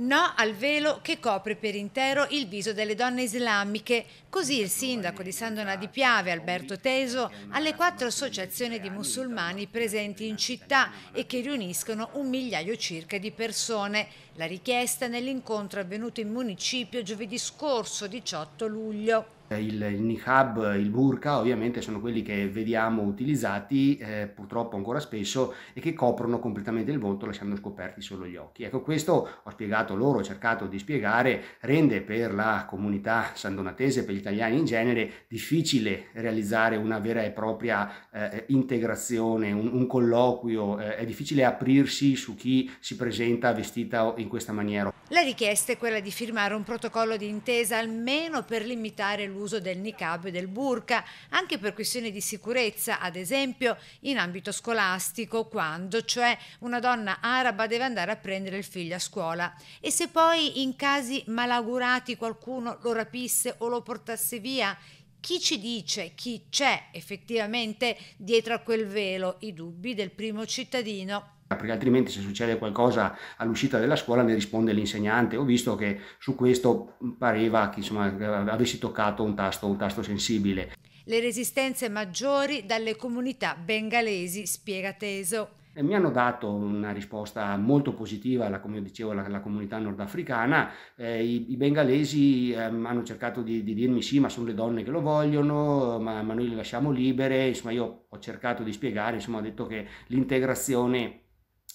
No al velo che copre per intero il viso delle donne islamiche. Così il sindaco di San Donà di Piave, Alberto Teso, alle quattro associazioni di musulmani presenti in città e che riuniscono un migliaio circa di persone. La richiesta nell'incontro avvenuto in municipio giovedì scorso 18 luglio. Eh, il, il niqab, il burqa ovviamente sono quelli che vediamo utilizzati eh, purtroppo ancora spesso e che coprono completamente il volto lasciando scoperti solo gli occhi. Ecco questo ho spiegato loro, ho cercato di spiegare, rende per la comunità sandonatese, per gli italiani in genere, difficile realizzare una vera e propria eh, integrazione, un, un colloquio, eh, è difficile aprirsi su chi si presenta vestita in questa maniera. La richiesta è quella di firmare un protocollo di intesa almeno per limitare l'uso l'uso del niqab e del burqa, anche per questioni di sicurezza, ad esempio in ambito scolastico, quando cioè una donna araba deve andare a prendere il figlio a scuola. E se poi in casi malaugurati qualcuno lo rapisse o lo portasse via, chi ci dice chi c'è effettivamente dietro a quel velo i dubbi del primo cittadino perché altrimenti se succede qualcosa all'uscita della scuola ne risponde l'insegnante. Ho visto che su questo pareva che insomma, avessi toccato un tasto, un tasto sensibile. Le resistenze maggiori dalle comunità bengalesi, spiega Teso mi hanno dato una risposta molto positiva, la, come dicevo, la, la comunità nordafricana. Eh, i, i, bengalesi ehm, hanno cercato di, di, dirmi sì, ma sono le donne che lo vogliono, ma, ma noi le lasciamo libere. Insomma, io ho cercato di spiegare, insomma, ho detto che l'integrazione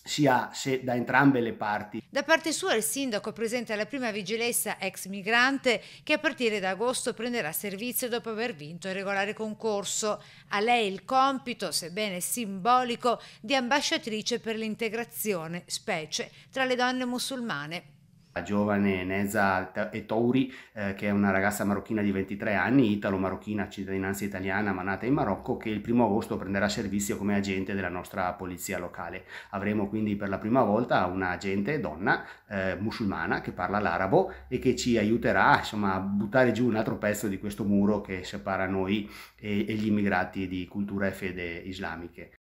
si ha se da entrambe le parti. Da parte sua il sindaco presenta la prima vigilessa ex migrante che a partire da agosto prenderà servizio dopo aver vinto il regolare concorso. A lei il compito, sebbene simbolico, di ambasciatrice per l'integrazione, specie tra le donne musulmane la giovane Neza Etouri, eh, che è una ragazza marocchina di 23 anni, italo-marocchina, cittadinanza italiana, ma nata in Marocco, che il primo agosto prenderà servizio come agente della nostra polizia locale. Avremo quindi per la prima volta una agente donna eh, musulmana che parla l'arabo e che ci aiuterà insomma, a buttare giù un altro pezzo di questo muro che separa noi e, e gli immigrati di cultura e fede islamiche.